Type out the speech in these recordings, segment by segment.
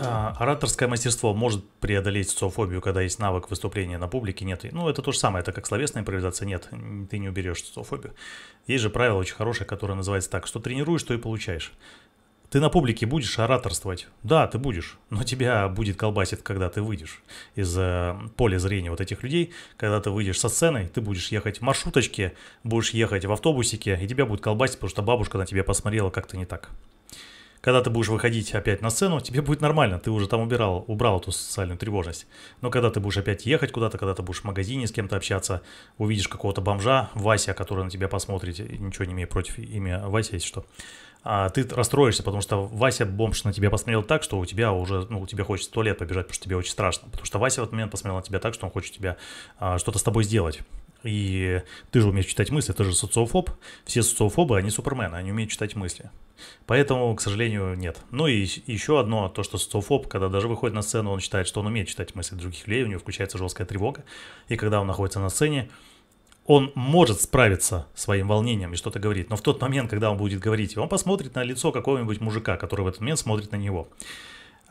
А, ораторское мастерство может преодолеть социофобию, когда есть навык выступления на публике, нет. Ну, это то же самое, это как словесная импровизация, нет, ты не уберешь социофобию. Есть же правило очень хорошее, которое называется так, что тренируешь, то и получаешь. Ты на публике будешь ораторствовать? Да, ты будешь, но тебя будет колбасит, когда ты выйдешь из э, поля зрения вот этих людей. Когда ты выйдешь со сцены, ты будешь ехать в маршруточке, будешь ехать в автобусике, и тебя будет колбасить, потому что бабушка на тебя посмотрела как-то не так когда ты будешь выходить опять на сцену, тебе будет нормально, ты уже там убирал, убрал эту социальную тревожность. Но когда ты будешь опять ехать куда-то, когда ты будешь в магазине с кем-то общаться, увидишь какого-то бомжа, Вася, который на тебя посмотрит, ничего не имея против имя Вася, если что, а ты расстроишься, потому что Вася бомж на тебя посмотрел так, что у тебя уже, ну, тебе хочется в туалет побежать, потому что тебе очень страшно. Потому что Вася в этот момент посмотрел на тебя так, что он хочет тебя а, что-то с тобой сделать. И ты же умеешь читать мысли, ты же социофоб. Все социофобы, они супермены, они умеют читать мысли. Поэтому, к сожалению, нет. Ну и еще одно, то, что социофоб, когда даже выходит на сцену, он считает, что он умеет читать мысли других людей, у него включается жесткая тревога. И когда он находится на сцене, он может справиться своим волнением и что-то говорить. Но в тот момент, когда он будет говорить, он посмотрит на лицо какого-нибудь мужика, который в этот момент смотрит на него.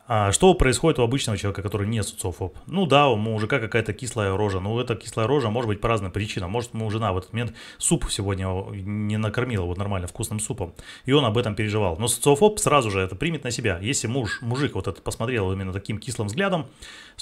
А, что происходит у обычного человека, который не социофоб? Ну да, у мужика какая-то кислая рожа, но эта кислая рожа может быть по разным причинам. Может, ему жена в этот момент суп сегодня не накормила вот нормально вкусным супом, и он об этом переживал. Но социофоб сразу же это примет на себя. Если муж, мужик вот этот посмотрел именно таким кислым взглядом,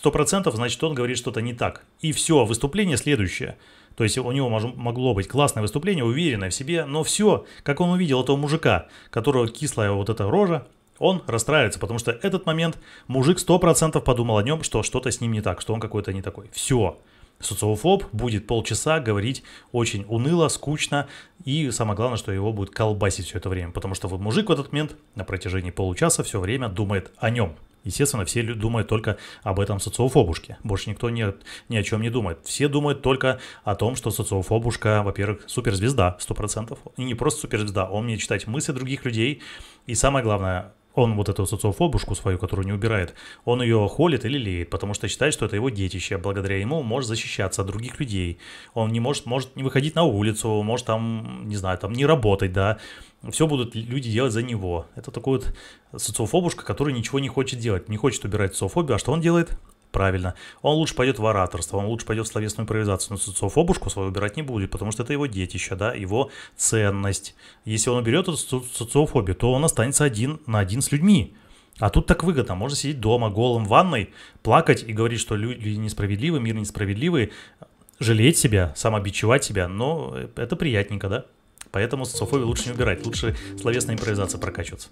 100%, значит, он говорит что-то не так. И все, выступление следующее. То есть у него могло быть классное выступление, уверенное в себе, но все, как он увидел этого мужика, которого кислая вот эта рожа, он расстраивается, потому что этот момент мужик 100% подумал о нем, что что-то с ним не так, что он какой-то не такой. Все. Социофоб будет полчаса говорить очень уныло, скучно, и самое главное, что его будет колбасить все это время, потому что вот мужик в этот момент на протяжении получаса все время думает о нем. Естественно, все думают только об этом социофобушке. Больше никто не, ни о чем не думает. Все думают только о том, что социофобушка, во-первых, суперзвезда, 100%. И не просто суперзвезда, он мне читать мысли других людей. И самое главное, он вот эту социофобушку свою, которую не убирает, он ее холит или леет, потому что считает, что это его детище. А благодаря ему он может защищаться от других людей. Он не может, может не выходить на улицу, может там, не знаю, там не работать, да. Все будут люди делать за него. Это такой вот социофобушка, который ничего не хочет делать, не хочет убирать социофобию. А что он делает? правильно. Он лучше пойдет в ораторство, он лучше пойдет в словесную импровизацию, но Сыцов обушку свою убирать не будет, потому что это его детище, да, его ценность. Если он уберет эту социофобию, то он останется один на один с людьми. А тут так выгодно, можно сидеть дома голым в ванной, плакать и говорить, что люди несправедливы, мир несправедливый, жалеть себя, самобичевать себя, но это приятненько, да? Поэтому социофобию лучше не убирать, лучше словесная импровизация прокачиваться.